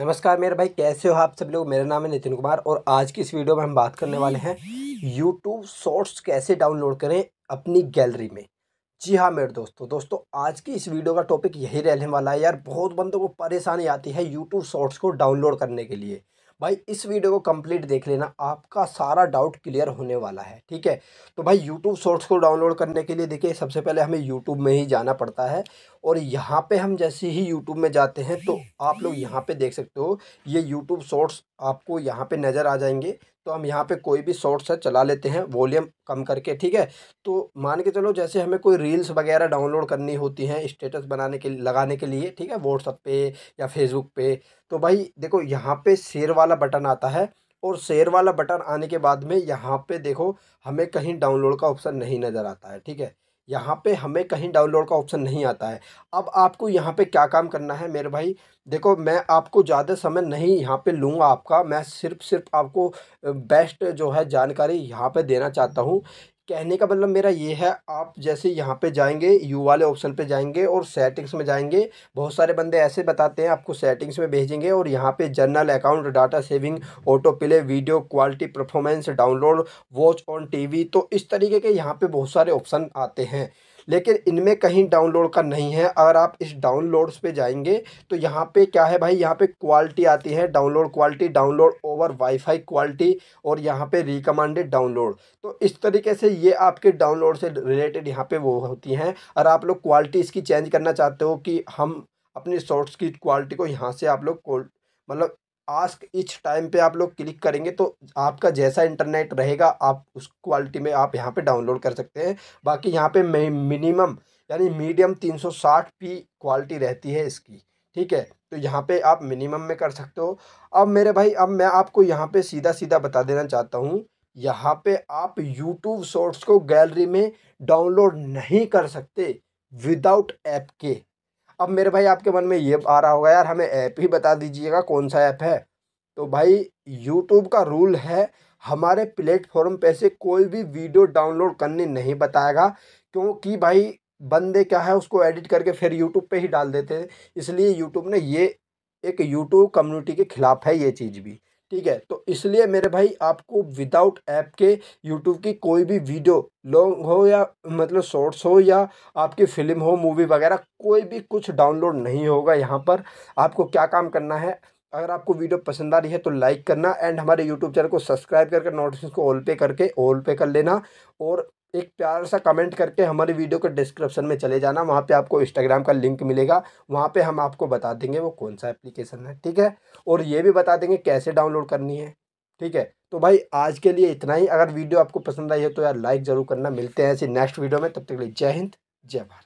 नमस्कार मेरे भाई कैसे हो आप सब लोग मेरा नाम है नितिन कुमार और आज की इस वीडियो में हम बात करने वाले हैं यूट्यूब शॉर्ट्स कैसे डाउनलोड करें अपनी गैलरी में जी हाँ मेरे दोस्तों दोस्तों आज की इस वीडियो का टॉपिक यही रहने वाला है यार बहुत बंदों को परेशानी आती है यूट्यूब शॉर्ट्स को डाउनलोड करने के लिए भाई इस वीडियो को कंप्लीट देख लेना आपका सारा डाउट क्लियर होने वाला है ठीक है तो भाई यूट्यूब सोर्स को डाउनलोड करने के लिए देखिए सबसे पहले हमें यूट्यूब में ही जाना पड़ता है और यहाँ पे हम जैसे ही यूट्यूब में जाते हैं तो आप लोग यहाँ पे देख सकते हो ये यूट्यूब सोर्स आपको यहाँ पे नज़र आ जाएंगे तो हम यहाँ पे कोई भी शॉर्ट्स है चला लेते हैं वॉल्यूम कम करके ठीक है तो मान के चलो जैसे हमें कोई रील्स वगैरह डाउनलोड करनी होती हैं स्टेटस बनाने के लगाने के लिए ठीक है व्हाट्सअप पे या फेसबुक पे तो भाई देखो यहाँ पे शेयर वाला बटन आता है और शेयर वाला बटन आने के बाद में यहाँ पर देखो हमें कहीं डाउनलोड का ऑप्शन नहीं नज़र आता है ठीक है यहाँ पे हमें कहीं डाउनलोड का ऑप्शन नहीं आता है अब आपको यहाँ पे क्या काम करना है मेरे भाई देखो मैं आपको ज़्यादा समय नहीं यहाँ पे लूँगा आपका मैं सिर्फ सिर्फ आपको बेस्ट जो है जानकारी यहाँ पे देना चाहता हूँ कहने का मतलब मेरा ये है आप जैसे यहाँ पे जाएंगे यू वाले ऑप्शन पे जाएंगे और सेटिंग्स में जाएंगे बहुत सारे बंदे ऐसे बताते हैं आपको सेटिंग्स में भेजेंगे और यहाँ पे general account data saving autoplay video quality performance download watch on TV तो इस तरीके के यहाँ पे बहुत सारे ऑप्शन आते हैं लेकिन इनमें कहीं डाउनलोड का नहीं है अगर आप इस डाउनलोड्स पे जाएंगे तो यहाँ पे क्या है भाई यहाँ पे क्वालिटी आती है download quality download over WiFi quality और यहाँ पे रिकमेंडेड डाउनलोड तो इस तरीके से ये आपके डाउनलोड से रिलेटेड यहाँ पर वो होती हैं और आप लोग क्वालिटी इसकी चेंज करना चाहते हो कि हम अपने शॉर्ट्स की क्वालिटी को यहाँ से आप लोग मतलब आस्क इच टाइम पे आप लोग क्लिक करेंगे तो आपका जैसा इंटरनेट रहेगा आप उस क्वालिटी में आप यहाँ पे डाउनलोड कर सकते हैं बाकी यहाँ पे मिनिमम यानी मीडियम 360 पी क्वालिटी रहती है इसकी ठीक है तो यहाँ पे आप मिनिमम में कर सकते हो अब मेरे भाई अब मैं आपको यहाँ पे सीधा सीधा बता देना चाहता हूँ यहाँ पर आप यूट्यूब शॉर्ट्स को गैलरी में डाउनलोड नहीं कर सकते विदाउट ऐप के अब मेरे भाई आपके मन में ये आ रहा होगा यार हमें ऐप ही बता दीजिएगा कौन सा ऐप है तो भाई यूट्यूब का रूल है हमारे प्लेटफॉर्म पे से कोई भी वीडियो डाउनलोड करने नहीं बताएगा क्योंकि भाई बंदे क्या है उसको एडिट करके फिर यूट्यूब पे ही डाल देते हैं इसलिए यूट्यूब ने ये एक यूट्यूब कम्युनिटी के ख़िलाफ़ है ये चीज़ भी ठीक है तो इसलिए मेरे भाई आपको विदाउट ऐप के यूट्यूब की कोई भी वीडियो लॉन्ग हो या मतलब शॉर्ट्स हो या आपकी फ़िल्म हो मूवी वगैरह कोई भी कुछ डाउनलोड नहीं होगा यहाँ पर आपको क्या काम करना है अगर आपको वीडियो पसंद आ रही है तो लाइक करना एंड हमारे यूट्यूब चैनल को सब्सक्राइब करके नोटिफिकेशन को ऑल पे करके ऑल पे कर लेना और एक प्यार सा कमेंट करके हमारे वीडियो के डिस्क्रिप्शन में चले जाना वहाँ पे आपको इंस्टाग्राम का लिंक मिलेगा वहाँ पे हम आपको बता देंगे वो कौन सा एप्लीकेशन है ठीक है और ये भी बता देंगे कैसे डाउनलोड करनी है ठीक है तो भाई आज के लिए इतना ही अगर वीडियो आपको पसंद आई है तो यार लाइक ज़रूर करना मिलते हैं ऐसी नेक्स्ट वीडियो में तब तक के लिए जय हिंद जय भारत